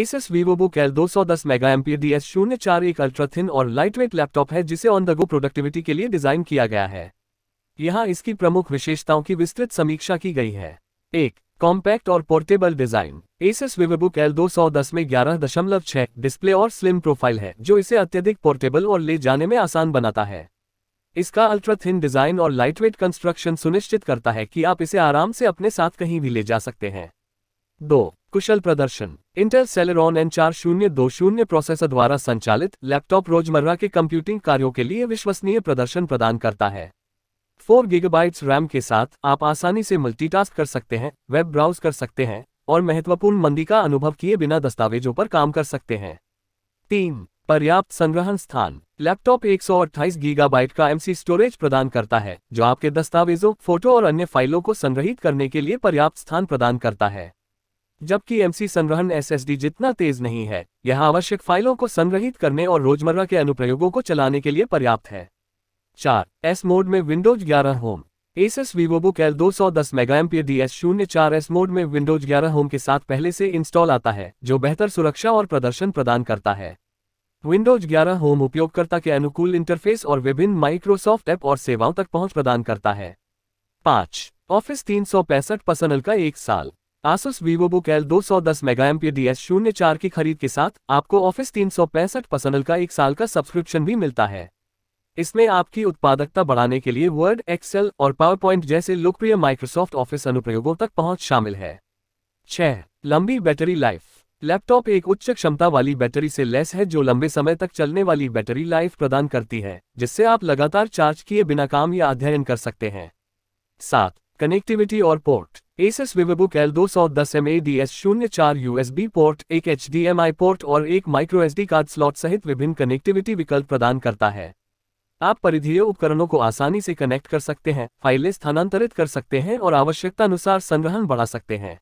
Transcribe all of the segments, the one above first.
SS VivoBook L 210 mega ampere D S शून्य चार एक अल्ट्रा थिन और लाइटवेट लैपटॉप है जिसे ऑन द गो प्रोडक्टिविटी के लिए डिजाइन किया गया है यहाँ इसकी प्रमुख विशेषताओं की विस्तृत समीक्षा की गई है एक कॉम्पैक्ट और portable design Asus VivoBook L 210 में 11.6 डिस्प्ले और स्लिम प्रोफाइल है जो इसे अत्यधिक पोर्टेबल और ले जाने में आसान बनाता है इसका अल्ट्रा थिन डिजाइन और लाइटवेट कंस्ट्रक्शन सुनिश्चित करता है कि आप इसे आराम से अपने साथ कहीं भी ले जा सकते हैं दो कुशल प्रदर्शन इंटेल सेलेरॉन एन चार शून्य दो शून्य प्रोसेसर द्वारा संचालित लैपटॉप रोजमर्रा के कंप्यूटिंग कार्यों के लिए विश्वसनीय प्रदर्शन प्रदान करता है फोर गीगाबाइट्स रैम के साथ आप आसानी से मल्टीटास्क कर सकते हैं वेब ब्राउज कर सकते हैं और महत्वपूर्ण मंदी का अनुभव किए बिना दस्तावेजों पर काम कर सकते हैं तीन पर्याप्त संग्रहण स्थान लैपटॉप 128 गीगाबाइट का एमसी स्टोरेज प्रदान करता है जो आपके दस्तावेजों फोटो और अन्य फाइलों को संग्रहित करने के लिए पर्याप्त स्थान प्रदान करता है जबकि एमसी संग्रहण एसएसडी जितना तेज नहीं है यह आवश्यक फाइलों को संग्रहित करने और रोजमर्रा के अनुप्रयोगों को चलाने के लिए पर्याप्त है चार एस मोड में Windows 11 home Asus book L 210 mega MP D S शून्य चार एस मोड में विंडोज 11 होम के साथ पहले से इंस्टॉल आता है जो बेहतर सुरक्षा और प्रदर्शन प्रदान करता है विंडोज 11 होम उपयोगकर्ता के अनुकूल इंटरफेस और विभिन्न माइक्रोसॉफ्ट ऐप और सेवाओं तक पहुंच प्रदान करता है पाँच ऑफिस तीन सौ पर्सनल का एक साल वीवो बुक एल दो सौ दस मेगा एम डी एस शून्य चार की खरीद के साथ आपको ऑफिस तीन सौ पैंसठ पर्सनल का एक साल का सब्सक्रिप्शन भी मिलता है इसमें आपकी उत्पादकता बढ़ाने के लिए वर्ड एक्सेल और पावर पॉइंट जैसे लोकप्रिय माइक्रोसॉफ्ट ऑफिस अनुप्रयोगों तक पहुंच शामिल है छह लंबी बैटरी लाइफ लैपटॉप एक उच्च क्षमता वाली बैटरी से लेस है जो लंबे समय तक चलने वाली बैटरी लाइफ प्रदान करती है जिससे आप लगातार चार्ज किए बिना काम या अध्ययन कर सकते हैं सात कनेक्टिविटी और पोर्ट एसस विवेबुक एल दो सौ दस एम ए डी एस शून्य चार यूएसबी पोर्ट एक H D M I port और एक micro S D card slot सहित विभिन्न कनेक्टिविटी विकल्प प्रदान करता है आप परिधीय उपकरणों को आसानी से कनेक्ट कर सकते हैं फाइलें स्थानांतरित कर सकते हैं और आवश्यकतानुसार संग्रहण बढ़ा सकते हैं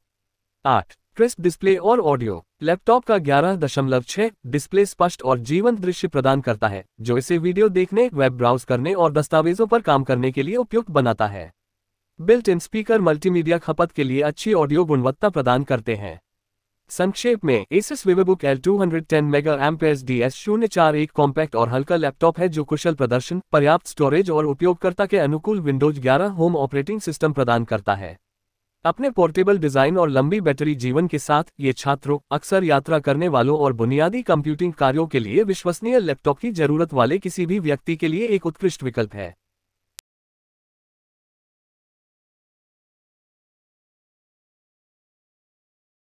आठ क्रिस्प डिस्प्ले और ऑडियो लैपटॉप का ग्यारह दशमलव छह डिस्प्ले स्पष्ट और जीवंत दृश्य प्रदान करता है जो इसे वीडियो देखने वेब ब्राउज करने और दस्तावेजों पर काम करने के लिए उपयुक्त बनाता है बिल्ट इन स्पीकर मल्टीमीडिया खपत के लिए अच्छी ऑडियो गुणवत्ता प्रदान करते हैं संक्षेप में Asus VivoBook L two hundred ten mega amps D S शून्य चार एक कॉम्पैक्ट और हल्का लैपटॉप है जो कुशल प्रदर्शन पर्याप्त स्टोरेज और उपयोगकर्ता के अनुकूल विंडोज 11 होम ऑपरेटिंग सिस्टम प्रदान करता है अपने पोर्टेबल डिजाइन और लंबी बैटरी जीवन के साथ ये छात्रों अक्सर यात्रा करने वालों और बुनियादी कंप्यूटिंग कार्यों के लिए विश्वसनीय लैपटॉप की जरूरत वाले किसी भी व्यक्ति के लिए एक उत्कृष्ट विकल्प है